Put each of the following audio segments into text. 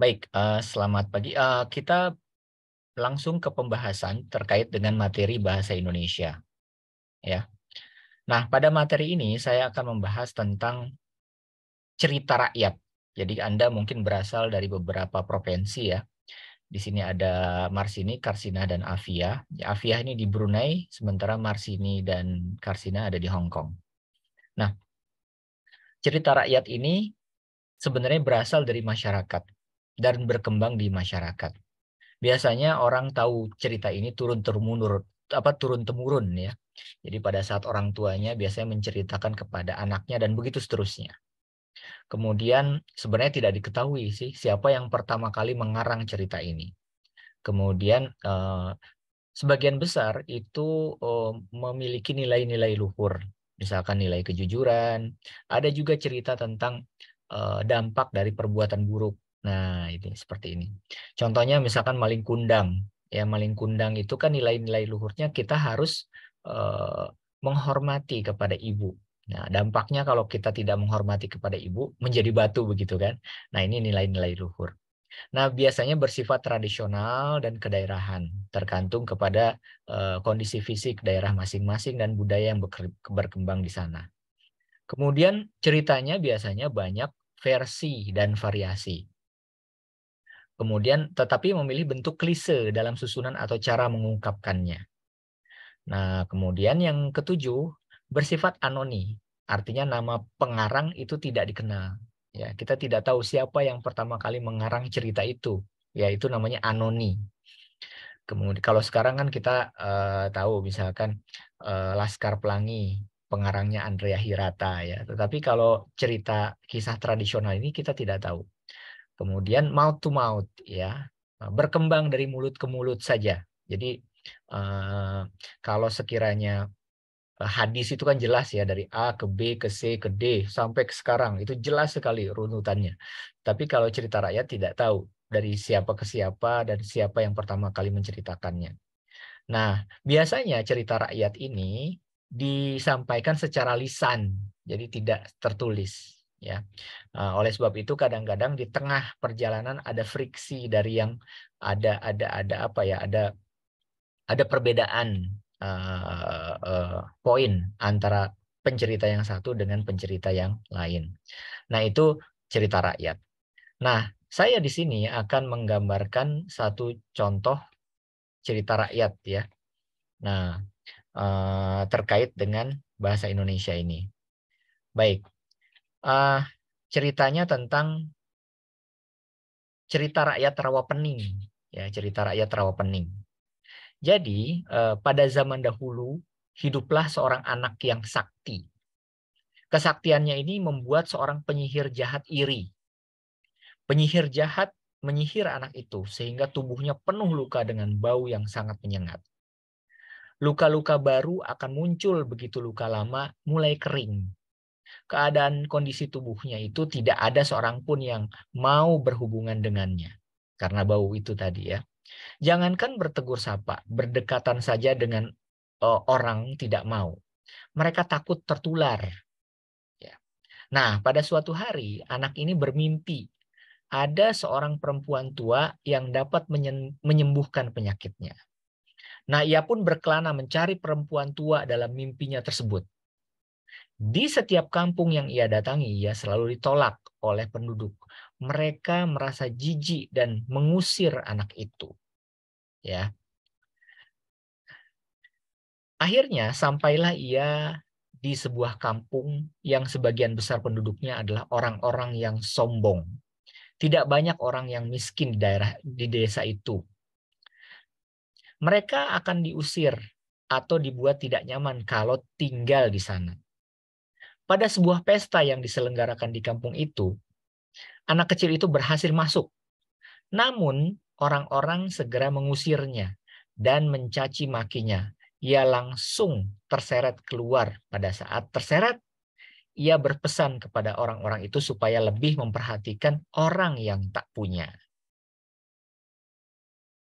Baik, uh, selamat pagi. Uh, kita langsung ke pembahasan terkait dengan materi bahasa Indonesia. Ya. Nah, pada materi ini saya akan membahas tentang cerita rakyat. Jadi Anda mungkin berasal dari beberapa provinsi ya. Di sini ada Marsini, Karsina, dan Afia. Afia ya, ini di Brunei, sementara Marsini dan Karsina ada di Hong Kong. Nah, cerita rakyat ini sebenarnya berasal dari masyarakat dan berkembang di masyarakat. Biasanya orang tahu cerita ini turun temurun apa turun temurun ya. Jadi pada saat orang tuanya biasanya menceritakan kepada anaknya dan begitu seterusnya. Kemudian sebenarnya tidak diketahui sih siapa yang pertama kali mengarang cerita ini. Kemudian eh, sebagian besar itu eh, memiliki nilai-nilai luhur, misalkan nilai kejujuran. Ada juga cerita tentang eh, dampak dari perbuatan buruk Nah, itu seperti ini. Contohnya misalkan maling kundang. Ya, maling kundang itu kan nilai-nilai luhurnya kita harus eh, menghormati kepada ibu. Nah, dampaknya kalau kita tidak menghormati kepada ibu menjadi batu begitu kan. Nah, ini nilai-nilai luhur. Nah, biasanya bersifat tradisional dan kedaerahan, tergantung kepada eh, kondisi fisik daerah masing-masing dan budaya yang berkembang di sana. Kemudian ceritanya biasanya banyak versi dan variasi kemudian tetapi memilih bentuk klise dalam susunan atau cara mengungkapkannya. Nah, kemudian yang ketujuh, bersifat anoni, artinya nama pengarang itu tidak dikenal. Ya, kita tidak tahu siapa yang pertama kali mengarang cerita itu, yaitu namanya anoni. Kemudian kalau sekarang kan kita uh, tahu misalkan uh, Laskar Pelangi pengarangnya Andrea Hirata ya. Tetapi kalau cerita kisah tradisional ini kita tidak tahu. Kemudian mouth to mouth ya, nah, berkembang dari mulut ke mulut saja. Jadi eh, kalau sekiranya eh, hadis itu kan jelas ya dari A ke B ke C ke D sampai ke sekarang itu jelas sekali runutannya. Tapi kalau cerita rakyat tidak tahu dari siapa ke siapa dan siapa yang pertama kali menceritakannya. Nah, biasanya cerita rakyat ini disampaikan secara lisan, jadi tidak tertulis ya. Nah, oleh sebab itu kadang-kadang di tengah perjalanan ada friksi dari yang ada ada ada apa ya ada ada perbedaan uh, uh, poin antara pencerita yang satu dengan pencerita yang lain. Nah itu cerita rakyat. Nah saya di sini akan menggambarkan satu contoh cerita rakyat ya. Nah uh, terkait dengan bahasa Indonesia ini. Baik, uh, ceritanya tentang cerita rakyat rawa pening ya cerita rakyat rawa pening Jadi uh, pada zaman dahulu hiduplah seorang anak yang sakti. Kesaktiannya ini membuat seorang penyihir jahat iri. Penyihir jahat menyihir anak itu sehingga tubuhnya penuh luka dengan bau yang sangat menyengat. Luka-luka baru akan muncul begitu luka lama mulai kering keadaan kondisi tubuhnya itu tidak ada seorang pun yang mau berhubungan dengannya karena bau itu tadi ya. Jangankan bertegur sapa, berdekatan saja dengan uh, orang tidak mau. Mereka takut tertular. Ya. Nah, pada suatu hari anak ini bermimpi ada seorang perempuan tua yang dapat menyembuhkan penyakitnya. Nah, ia pun berkelana mencari perempuan tua dalam mimpinya tersebut. Di setiap kampung yang ia datangi, ia selalu ditolak oleh penduduk. Mereka merasa jijik dan mengusir anak itu. Ya. Akhirnya sampailah ia di sebuah kampung yang sebagian besar penduduknya adalah orang-orang yang sombong. Tidak banyak orang yang miskin di daerah di desa itu. Mereka akan diusir atau dibuat tidak nyaman kalau tinggal di sana. Pada sebuah pesta yang diselenggarakan di kampung itu, anak kecil itu berhasil masuk. Namun, orang-orang segera mengusirnya dan mencaci makinya. Ia langsung terseret keluar. Pada saat terseret, ia berpesan kepada orang-orang itu supaya lebih memperhatikan orang yang tak punya.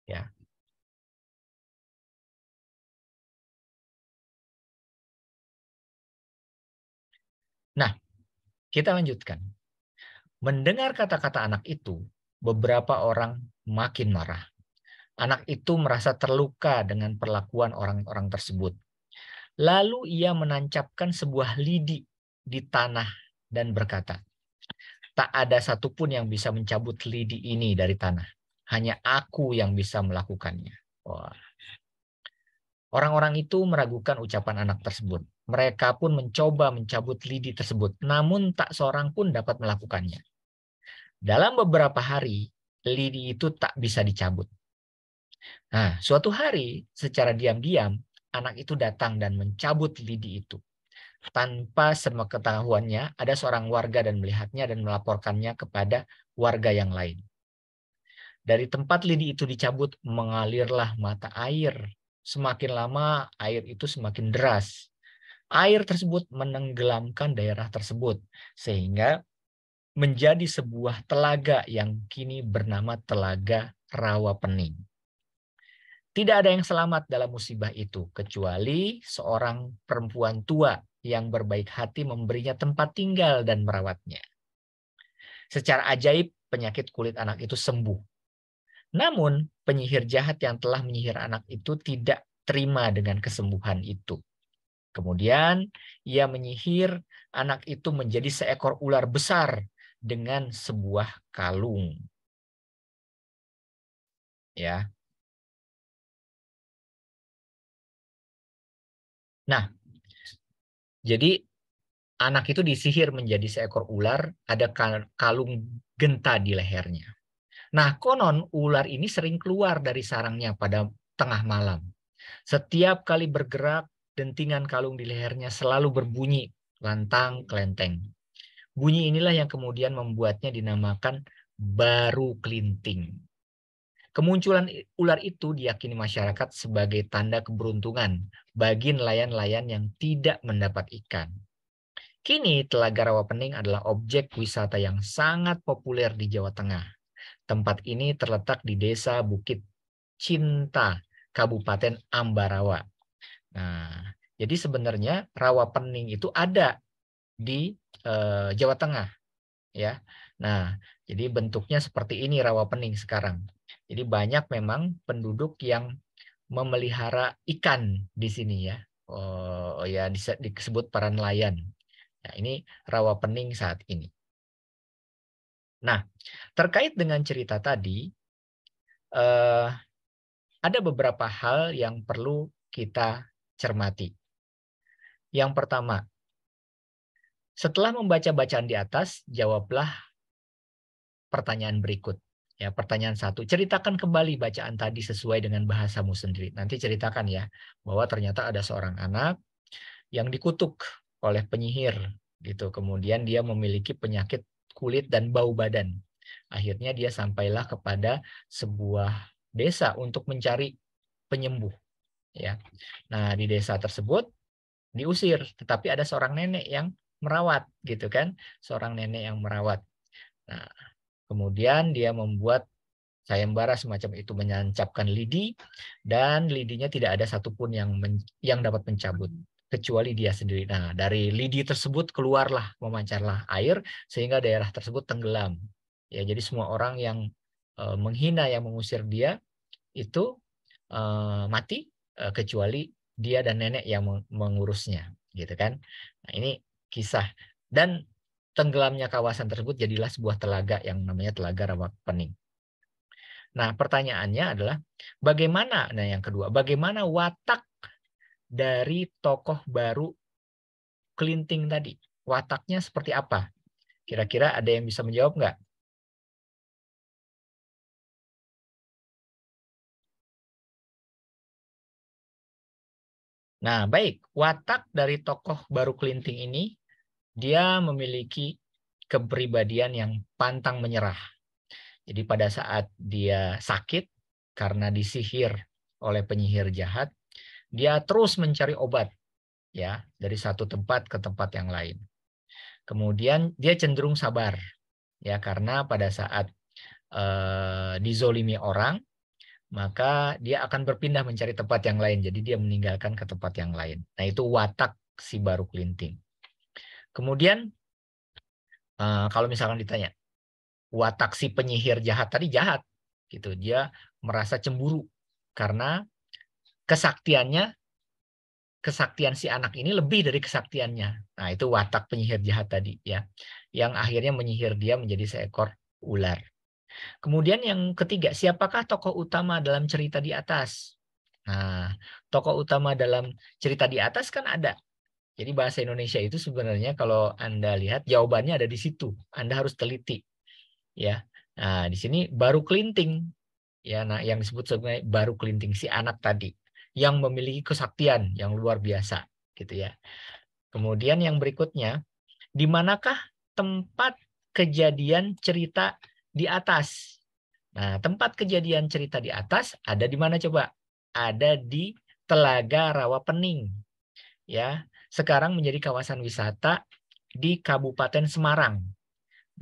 Ya. Kita lanjutkan. Mendengar kata-kata anak itu, beberapa orang makin marah. Anak itu merasa terluka dengan perlakuan orang-orang tersebut. Lalu ia menancapkan sebuah lidi di tanah dan berkata, Tak ada satupun yang bisa mencabut lidi ini dari tanah. Hanya aku yang bisa melakukannya. Orang-orang itu meragukan ucapan anak tersebut. Mereka pun mencoba mencabut lidi tersebut, namun tak seorang pun dapat melakukannya. Dalam beberapa hari, lidi itu tak bisa dicabut. Nah, suatu hari secara diam-diam anak itu datang dan mencabut lidi itu. Tanpa semua ketahuannya, ada seorang warga dan melihatnya dan melaporkannya kepada warga yang lain. Dari tempat lidi itu dicabut, mengalirlah mata air. Semakin lama, air itu semakin deras air tersebut menenggelamkan daerah tersebut sehingga menjadi sebuah telaga yang kini bernama Telaga Rawa Pening. Tidak ada yang selamat dalam musibah itu kecuali seorang perempuan tua yang berbaik hati memberinya tempat tinggal dan merawatnya. Secara ajaib penyakit kulit anak itu sembuh. Namun penyihir jahat yang telah menyihir anak itu tidak terima dengan kesembuhan itu. Kemudian ia menyihir anak itu menjadi seekor ular besar dengan sebuah kalung. Ya. Nah, jadi anak itu disihir menjadi seekor ular, ada kalung genta di lehernya. Nah, konon ular ini sering keluar dari sarangnya pada tengah malam. Setiap kali bergerak, dentingan kalung di lehernya selalu berbunyi, lantang, kelenteng. Bunyi inilah yang kemudian membuatnya dinamakan baru kelinting. Kemunculan ular itu diyakini masyarakat sebagai tanda keberuntungan bagi nelayan-nelayan yang tidak mendapat ikan. Kini Telaga Rawa Pening adalah objek wisata yang sangat populer di Jawa Tengah. Tempat ini terletak di Desa Bukit Cinta, Kabupaten Ambarawa, Nah, jadi sebenarnya rawa pening itu ada di eh, Jawa Tengah, ya. Nah, jadi bentuknya seperti ini rawa pening sekarang. Jadi banyak memang penduduk yang memelihara ikan di sini ya. Oh ya disebut para nelayan. Nah, ini rawa pening saat ini. Nah, terkait dengan cerita tadi, eh, ada beberapa hal yang perlu kita cermati. Yang pertama, setelah membaca bacaan di atas, jawablah pertanyaan berikut. Ya, pertanyaan satu, ceritakan kembali bacaan tadi sesuai dengan bahasamu sendiri. Nanti ceritakan ya, bahwa ternyata ada seorang anak yang dikutuk oleh penyihir gitu. Kemudian dia memiliki penyakit kulit dan bau badan. Akhirnya dia sampailah kepada sebuah desa untuk mencari penyembuh ya. Nah, di desa tersebut diusir, tetapi ada seorang nenek yang merawat gitu kan, seorang nenek yang merawat. Nah, kemudian dia membuat sayembara semacam itu menyancapkan lidi dan lidinya tidak ada satupun yang men, yang dapat mencabut kecuali dia sendiri. Nah, dari lidi tersebut keluarlah memancarlah air sehingga daerah tersebut tenggelam. Ya, jadi semua orang yang e, menghina yang mengusir dia itu e, mati Eh, kecuali dia dan nenek yang mengurusnya gitu kan nah, ini kisah dan tenggelamnya kawasan tersebut jadilah sebuah telaga yang namanya telaga rawa pening nah pertanyaannya adalah bagaimana nah yang kedua bagaimana watak dari tokoh baru kelinting tadi wataknya seperti apa kira-kira ada yang bisa menjawab nggak Nah, baik. Watak dari tokoh baru kelinting ini, dia memiliki kepribadian yang pantang menyerah. Jadi pada saat dia sakit karena disihir oleh penyihir jahat, dia terus mencari obat ya dari satu tempat ke tempat yang lain. Kemudian dia cenderung sabar ya karena pada saat eh, dizolimi orang maka dia akan berpindah mencari tempat yang lain. Jadi dia meninggalkan ke tempat yang lain. Nah itu watak si baru kelinting. Kemudian eh, kalau misalkan ditanya watak si penyihir jahat tadi jahat, gitu dia merasa cemburu karena kesaktiannya kesaktian si anak ini lebih dari kesaktiannya. Nah itu watak penyihir jahat tadi ya, yang akhirnya menyihir dia menjadi seekor ular. Kemudian yang ketiga, siapakah tokoh utama dalam cerita di atas? Nah, tokoh utama dalam cerita di atas kan ada. Jadi bahasa Indonesia itu sebenarnya kalau Anda lihat jawabannya ada di situ. Anda harus teliti. Ya. Nah, di sini baru kelinting. Ya, nah yang disebut sebagai baru kelinting si anak tadi yang memiliki kesaktian yang luar biasa gitu ya. Kemudian yang berikutnya, di manakah tempat kejadian cerita di atas. Nah, tempat kejadian cerita di atas ada di mana coba? Ada di Telaga Rawa Pening, Ya, sekarang menjadi kawasan wisata di Kabupaten Semarang.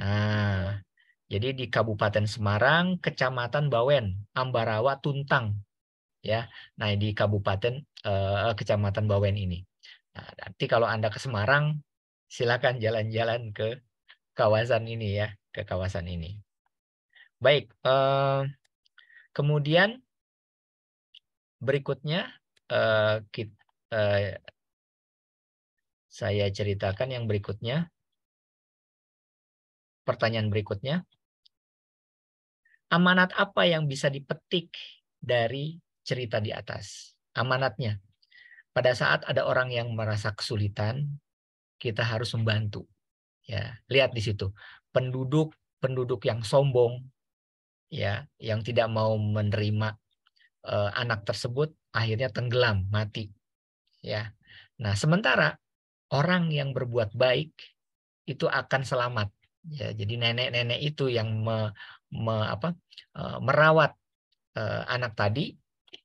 Nah, jadi di Kabupaten Semarang, Kecamatan Bawen, Ambarawa, Tuntang. Ya. Nah, di Kabupaten eh, Kecamatan Bawen ini. Nah, nanti kalau Anda ke Semarang, silakan jalan-jalan ke kawasan ini ya, ke kawasan ini. Baik, eh, kemudian berikutnya eh, eh, saya ceritakan yang berikutnya. Pertanyaan berikutnya. Amanat apa yang bisa dipetik dari cerita di atas? Amanatnya. Pada saat ada orang yang merasa kesulitan, kita harus membantu. Ya, lihat di situ. Penduduk penduduk yang sombong ya yang tidak mau menerima eh, anak tersebut akhirnya tenggelam mati ya nah sementara orang yang berbuat baik itu akan selamat ya jadi nenek-nenek itu yang me, me, apa, eh, merawat eh, anak tadi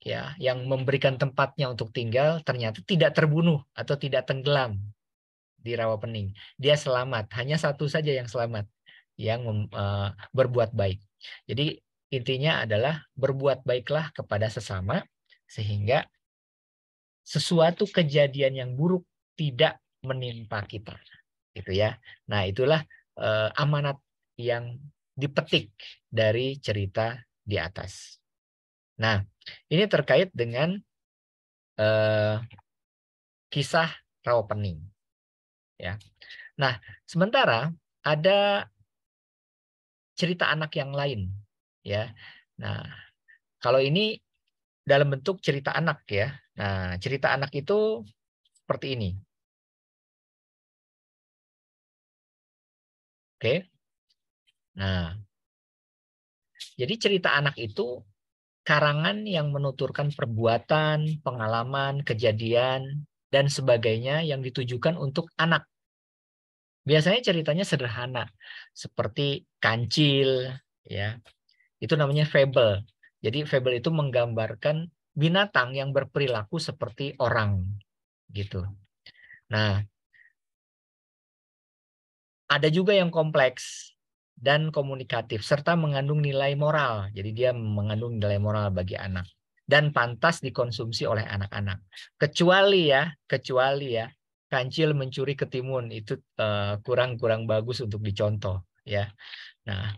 ya yang memberikan tempatnya untuk tinggal ternyata tidak terbunuh atau tidak tenggelam di rawa pening dia selamat hanya satu saja yang selamat yang uh, berbuat baik. Jadi intinya adalah berbuat baiklah kepada sesama sehingga sesuatu kejadian yang buruk tidak menimpa kita. Gitu ya. Nah, itulah uh, amanat yang dipetik dari cerita di atas. Nah, ini terkait dengan eh, kisah Pening. Ya. Nah, sementara ada cerita anak yang lain ya. Nah, kalau ini dalam bentuk cerita anak ya. Nah, cerita anak itu seperti ini. Oke. Nah, jadi cerita anak itu karangan yang menuturkan perbuatan, pengalaman, kejadian, dan sebagainya yang ditujukan untuk anak. Biasanya ceritanya sederhana, seperti kancil, ya. Itu namanya fable. Jadi fable itu menggambarkan binatang yang berperilaku seperti orang, gitu. Nah, ada juga yang kompleks dan komunikatif serta mengandung nilai moral. Jadi dia mengandung nilai moral bagi anak dan pantas dikonsumsi oleh anak-anak. Kecuali ya, kecuali ya kancil mencuri ketimun itu eh, kurang-kurang uh, bagus untuk dicontoh ya. Nah,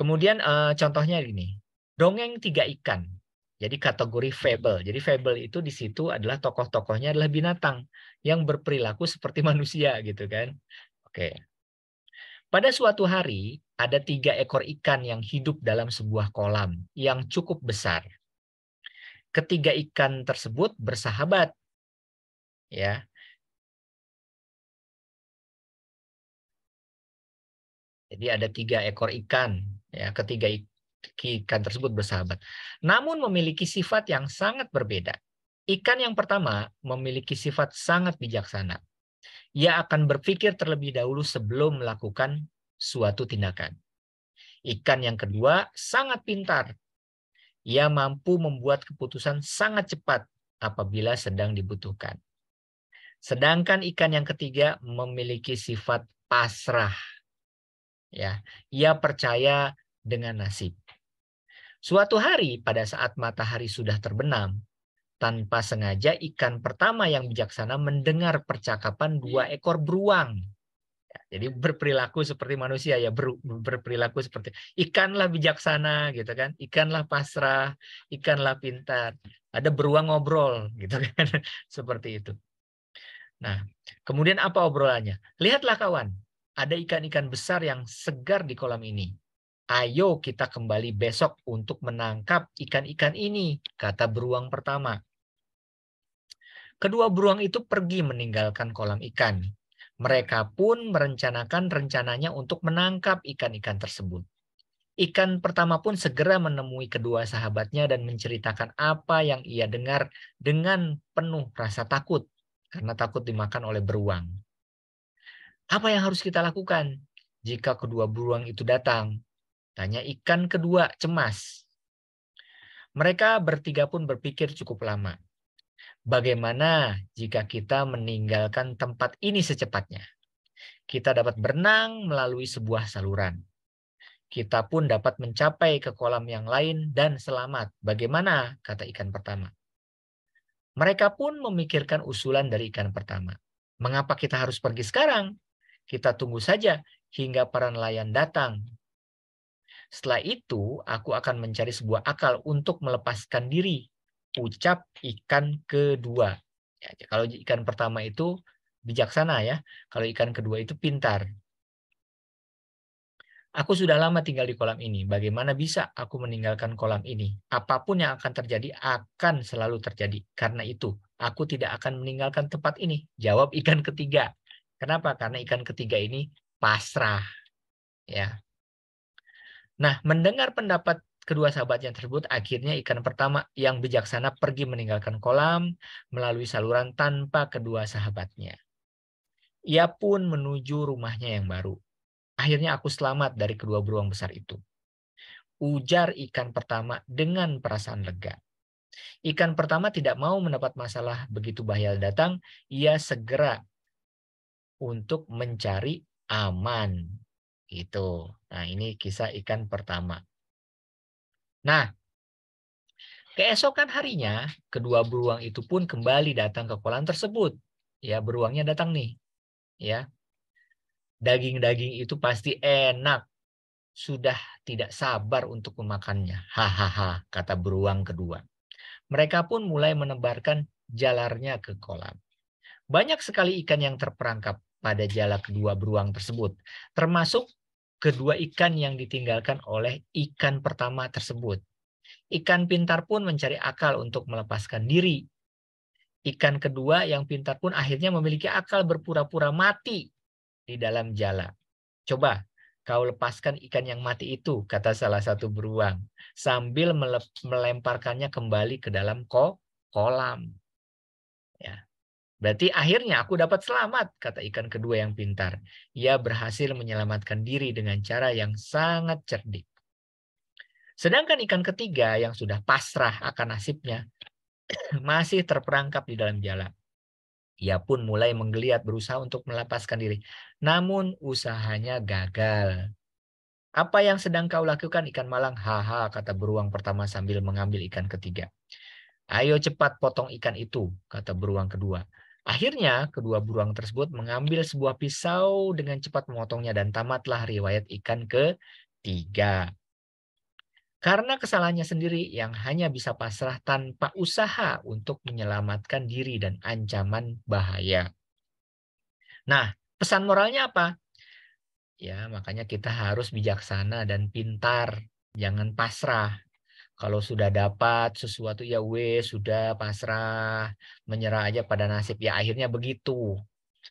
kemudian uh, contohnya ini, dongeng tiga ikan. Jadi kategori fable. Jadi fable itu di situ adalah tokoh-tokohnya adalah binatang yang berperilaku seperti manusia gitu kan. Oke. Pada suatu hari ada tiga ekor ikan yang hidup dalam sebuah kolam yang cukup besar. Ketiga ikan tersebut bersahabat. Ya, Jadi ada tiga ekor ikan, ya, ketiga ikan tersebut bersahabat. Namun memiliki sifat yang sangat berbeda. Ikan yang pertama memiliki sifat sangat bijaksana. Ia akan berpikir terlebih dahulu sebelum melakukan suatu tindakan. Ikan yang kedua sangat pintar. Ia mampu membuat keputusan sangat cepat apabila sedang dibutuhkan. Sedangkan ikan yang ketiga memiliki sifat pasrah Ya, ia percaya dengan nasib. Suatu hari pada saat matahari sudah terbenam, tanpa sengaja ikan pertama yang bijaksana mendengar percakapan dua ekor beruang. Ya, jadi berperilaku seperti manusia ya, ber, berperilaku seperti ikanlah bijaksana gitu kan, ikanlah pasrah, ikanlah pintar. Ada beruang ngobrol gitu kan, seperti itu. Nah, kemudian apa obrolannya? Lihatlah kawan, ada ikan-ikan besar yang segar di kolam ini. Ayo kita kembali besok untuk menangkap ikan-ikan ini, kata beruang pertama. Kedua beruang itu pergi meninggalkan kolam ikan. Mereka pun merencanakan rencananya untuk menangkap ikan-ikan tersebut. Ikan pertama pun segera menemui kedua sahabatnya dan menceritakan apa yang ia dengar dengan penuh rasa takut karena takut dimakan oleh beruang. Apa yang harus kita lakukan jika kedua beruang itu datang? Tanya ikan kedua cemas. Mereka bertiga pun berpikir cukup lama. Bagaimana jika kita meninggalkan tempat ini secepatnya? Kita dapat berenang melalui sebuah saluran. Kita pun dapat mencapai ke kolam yang lain dan selamat. Bagaimana? kata ikan pertama. Mereka pun memikirkan usulan dari ikan pertama. Mengapa kita harus pergi sekarang? Kita tunggu saja hingga para nelayan datang. Setelah itu, aku akan mencari sebuah akal untuk melepaskan diri, ucap ikan kedua. Ya, kalau ikan pertama itu bijaksana ya, kalau ikan kedua itu pintar. Aku sudah lama tinggal di kolam ini. Bagaimana bisa aku meninggalkan kolam ini? Apapun yang akan terjadi akan selalu terjadi. Karena itu, aku tidak akan meninggalkan tempat ini. Jawab ikan ketiga. Kenapa? Karena ikan ketiga ini pasrah. Ya. Nah, mendengar pendapat kedua sahabatnya tersebut, akhirnya ikan pertama yang bijaksana pergi meninggalkan kolam melalui saluran tanpa kedua sahabatnya. Ia pun menuju rumahnya yang baru. Akhirnya aku selamat dari kedua beruang besar itu. Ujar ikan pertama dengan perasaan lega. Ikan pertama tidak mau mendapat masalah begitu bahaya datang, ia segera untuk mencari aman. itu. Nah, ini kisah ikan pertama. Nah, keesokan harinya kedua beruang itu pun kembali datang ke kolam tersebut. Ya, beruangnya datang nih. Ya. Daging-daging itu pasti enak. Sudah tidak sabar untuk memakannya. Hahaha, kata beruang kedua. Mereka pun mulai menebarkan jalarnya ke kolam. Banyak sekali ikan yang terperangkap pada jala kedua beruang tersebut, termasuk kedua ikan yang ditinggalkan oleh ikan pertama tersebut. Ikan pintar pun mencari akal untuk melepaskan diri. Ikan kedua yang pintar pun akhirnya memiliki akal berpura-pura mati di dalam jala. Coba kau lepaskan ikan yang mati itu, kata salah satu beruang, sambil melemparkannya kembali ke dalam kolam. Ya. Berarti akhirnya aku dapat selamat, kata ikan kedua yang pintar. Ia berhasil menyelamatkan diri dengan cara yang sangat cerdik. Sedangkan ikan ketiga yang sudah pasrah akan nasibnya masih terperangkap di dalam jala. Ia pun mulai menggeliat berusaha untuk melepaskan diri. Namun usahanya gagal. Apa yang sedang kau lakukan ikan malang? Haha, kata beruang pertama sambil mengambil ikan ketiga. Ayo cepat potong ikan itu, kata beruang kedua. Akhirnya, kedua buruang tersebut mengambil sebuah pisau dengan cepat memotongnya dan tamatlah riwayat ikan ke tiga. Karena kesalahannya sendiri yang hanya bisa pasrah tanpa usaha untuk menyelamatkan diri dan ancaman bahaya. Nah, pesan moralnya apa? Ya, makanya kita harus bijaksana dan pintar, jangan pasrah kalau sudah dapat sesuatu ya wes sudah pasrah, menyerah aja pada nasib ya akhirnya begitu.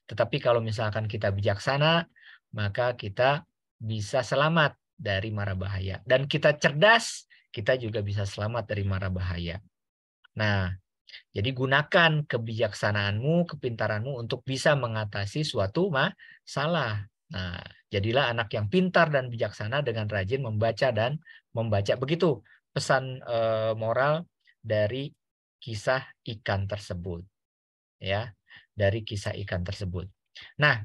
Tetapi kalau misalkan kita bijaksana, maka kita bisa selamat dari mara bahaya dan kita cerdas, kita juga bisa selamat dari mara bahaya. Nah, jadi gunakan kebijaksanaanmu, kepintaranmu untuk bisa mengatasi suatu masalah. Nah, jadilah anak yang pintar dan bijaksana dengan rajin membaca dan membaca. Begitu pesan uh, moral dari kisah ikan tersebut. Ya, dari kisah ikan tersebut. Nah,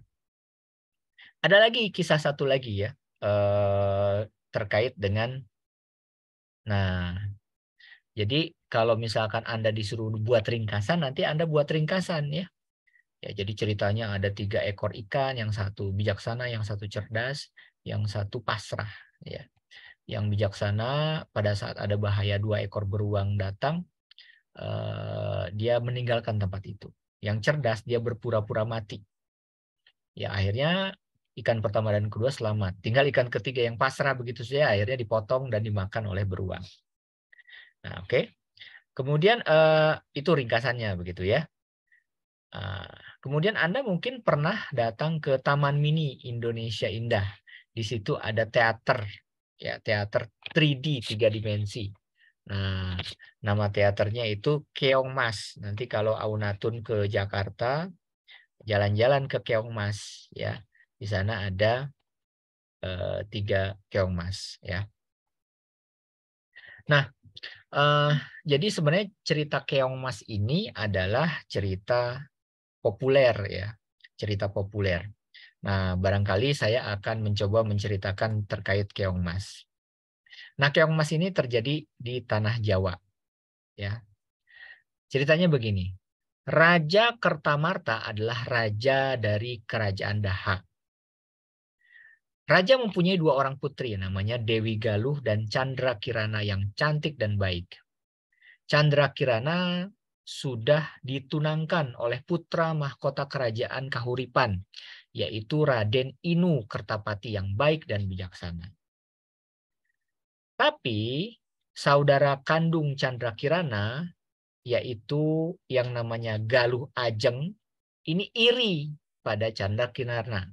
ada lagi kisah satu lagi ya eh, terkait dengan nah jadi kalau misalkan Anda disuruh buat ringkasan, nanti Anda buat ringkasan ya. Ya, jadi ceritanya ada tiga ekor ikan, yang satu bijaksana, yang satu cerdas, yang satu pasrah. Ya. Yang bijaksana pada saat ada bahaya dua ekor beruang datang, eh, dia meninggalkan tempat itu. Yang cerdas dia berpura-pura mati. Ya akhirnya ikan pertama dan kedua selamat. Tinggal ikan ketiga yang pasrah begitu saja akhirnya dipotong dan dimakan oleh beruang. Nah, oke. Okay. Kemudian eh, itu ringkasannya begitu ya. Eh, kemudian Anda mungkin pernah datang ke Taman Mini Indonesia Indah. Di situ ada teater ya teater 3D tiga dimensi. Nah, nama teaternya itu Keong Mas. Nanti kalau Aunatun ke Jakarta, jalan-jalan ke Keong Mas, ya. Di sana ada eh, tiga Keong Mas, ya. Nah, eh, jadi sebenarnya cerita Keong Mas ini adalah cerita populer, ya. Cerita populer. Nah, barangkali saya akan mencoba menceritakan terkait keong mas. Nah, keong mas ini terjadi di tanah Jawa. Ya. Ceritanya begini. Raja Kertamarta adalah raja dari kerajaan Dahak. Raja mempunyai dua orang putri namanya Dewi Galuh dan Chandra Kirana yang cantik dan baik. Chandra Kirana sudah ditunangkan oleh putra mahkota kerajaan Kahuripan yaitu Raden Inu Kertapati yang baik dan bijaksana. Tapi saudara kandung Chandra Kirana, yaitu yang namanya Galuh Ajeng, ini iri pada Chandra Kirana.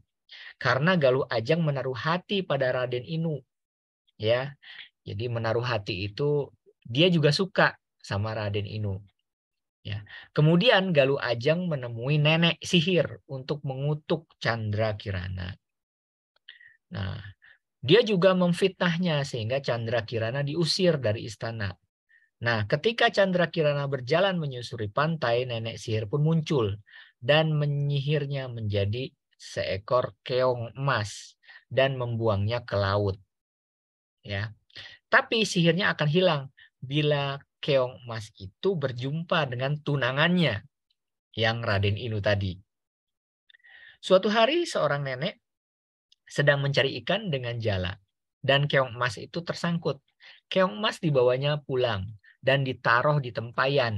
Karena Galuh Ajeng menaruh hati pada Raden Inu. Ya. Jadi menaruh hati itu dia juga suka sama Raden Inu. Ya. Kemudian Galuh Ajeng menemui nenek sihir untuk mengutuk Chandra Kirana. Nah, dia juga memfitnahnya sehingga Chandra Kirana diusir dari istana. Nah, ketika Chandra Kirana berjalan menyusuri pantai, nenek sihir pun muncul dan menyihirnya menjadi seekor keong emas dan membuangnya ke laut. Ya. Tapi sihirnya akan hilang bila Keong Mas itu berjumpa dengan tunangannya yang Raden Inu tadi. Suatu hari seorang nenek sedang mencari ikan dengan jala dan keong Mas itu tersangkut. Keong Mas dibawanya pulang dan ditaruh di tempayan.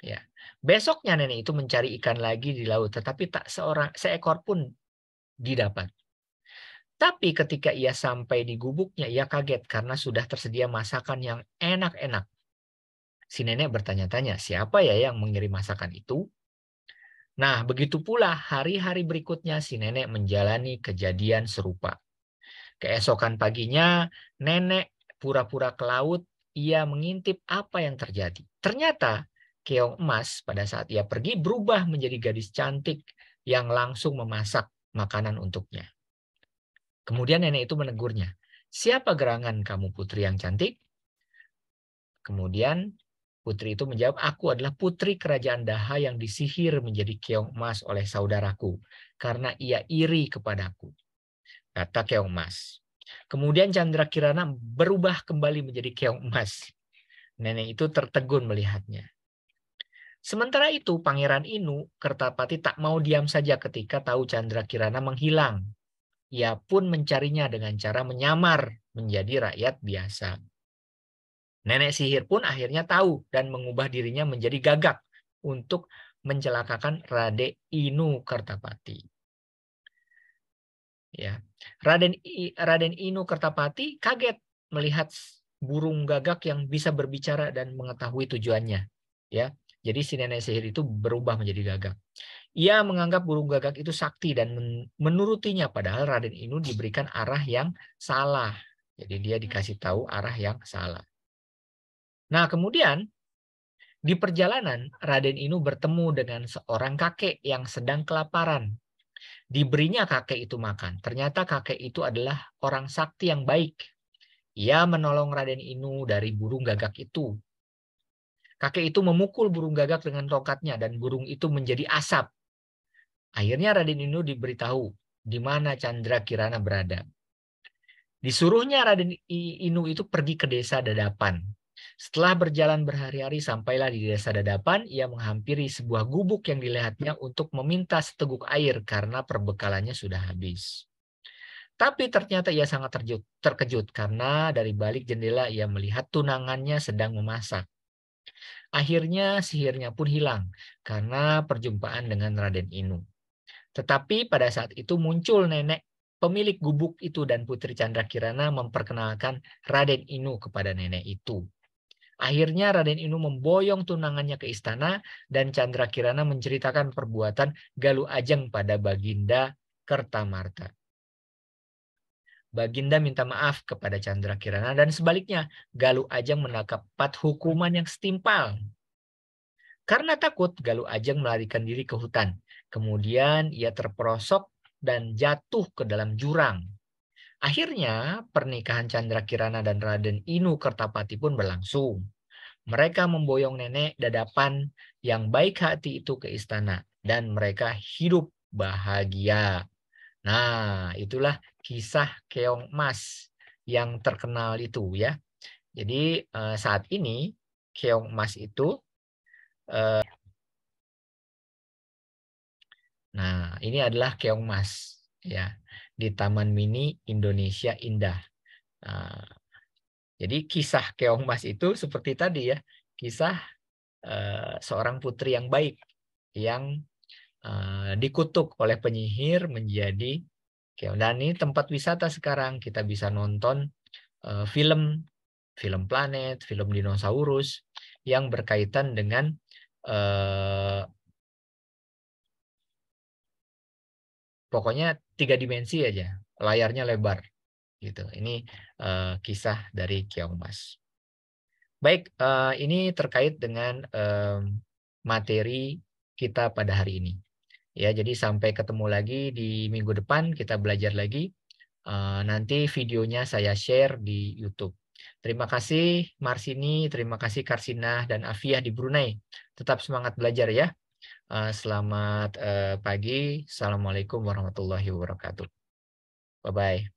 Ya. Besoknya nenek itu mencari ikan lagi di laut tetapi tak seorang seekor pun didapat. Tapi ketika ia sampai di gubuknya ia kaget karena sudah tersedia masakan yang enak-enak. Si nenek bertanya-tanya, siapa ya yang mengirim masakan itu? Nah, begitu pula hari-hari berikutnya si nenek menjalani kejadian serupa. Keesokan paginya, nenek pura-pura ke laut, ia mengintip apa yang terjadi. Ternyata, keong emas pada saat ia pergi berubah menjadi gadis cantik yang langsung memasak makanan untuknya. Kemudian nenek itu menegurnya, siapa gerangan kamu putri yang cantik? Kemudian Putri itu menjawab, aku adalah putri kerajaan Daha yang disihir menjadi keong emas oleh saudaraku, karena ia iri kepadaku. Kata keong emas. Kemudian Chandra Kirana berubah kembali menjadi keong emas. Nenek itu tertegun melihatnya. Sementara itu, Pangeran Inu, Kertapati tak mau diam saja ketika tahu Chandra Kirana menghilang. Ia pun mencarinya dengan cara menyamar menjadi rakyat biasa. Nenek sihir pun akhirnya tahu dan mengubah dirinya menjadi gagak untuk mencelakakan Raden Inu Kertapati. Ya, Raden Raden Inu Kertapati kaget melihat burung gagak yang bisa berbicara dan mengetahui tujuannya. Ya, jadi si nenek sihir itu berubah menjadi gagak. Ia menganggap burung gagak itu sakti dan menurutinya padahal Raden Inu diberikan arah yang salah. Jadi dia dikasih tahu arah yang salah. Nah, kemudian di perjalanan, Raden Inu bertemu dengan seorang kakek yang sedang kelaparan. Diberinya kakek itu makan. Ternyata kakek itu adalah orang sakti yang baik. Ia menolong Raden Inu dari burung gagak itu. Kakek itu memukul burung gagak dengan tongkatnya dan burung itu menjadi asap. Akhirnya Raden Inu diberitahu di mana Chandra Kirana berada. Disuruhnya Raden Inu itu pergi ke desa Dadapan setelah berjalan berhari-hari sampailah di desa dadapan, ia menghampiri sebuah gubuk yang dilihatnya untuk meminta seteguk air karena perbekalannya sudah habis. Tapi ternyata ia sangat terjut, terkejut karena dari balik jendela ia melihat tunangannya sedang memasak. Akhirnya sihirnya pun hilang karena perjumpaan dengan Raden Inu. Tetapi pada saat itu muncul nenek pemilik gubuk itu dan Putri Chandra Kirana memperkenalkan Raden Inu kepada nenek itu. Akhirnya Raden Inu memboyong tunangannya ke istana dan Chandra Kirana menceritakan perbuatan Galu Ajeng pada Baginda Kertamarta. Baginda minta maaf kepada Chandra Kirana dan sebaliknya Galu Ajeng menangkap empat hukuman yang setimpal. Karena takut, Galu Ajeng melarikan diri ke hutan. Kemudian ia terperosok dan jatuh ke dalam jurang. Akhirnya, pernikahan Chandra Kirana dan Raden Inu Kertapati pun berlangsung. Mereka memboyong nenek dadapan yang baik hati itu ke istana dan mereka hidup bahagia. Nah, itulah kisah keong Mas yang terkenal itu ya. Jadi eh, saat ini keong Mas itu eh, Nah, ini adalah keong Mas ya di Taman Mini Indonesia Indah. Nah, jadi kisah Keong Mas itu seperti tadi ya, kisah uh, seorang putri yang baik yang uh, dikutuk oleh penyihir menjadi keong. Dan ini tempat wisata sekarang kita bisa nonton uh, film, film planet, film dinosaurus yang berkaitan dengan pokoknya tiga dimensi aja layarnya lebar gitu ini uh, kisah dari Kiong Mas baik uh, ini terkait dengan um, materi kita pada hari ini ya jadi sampai ketemu lagi di minggu depan kita belajar lagi uh, nanti videonya saya share di YouTube Terima kasih Marsini, terima kasih Karsina dan Afiah di Brunei. Tetap semangat belajar ya. Eh, selamat eh, pagi. Assalamualaikum warahmatullahi wabarakatuh. Bye-bye.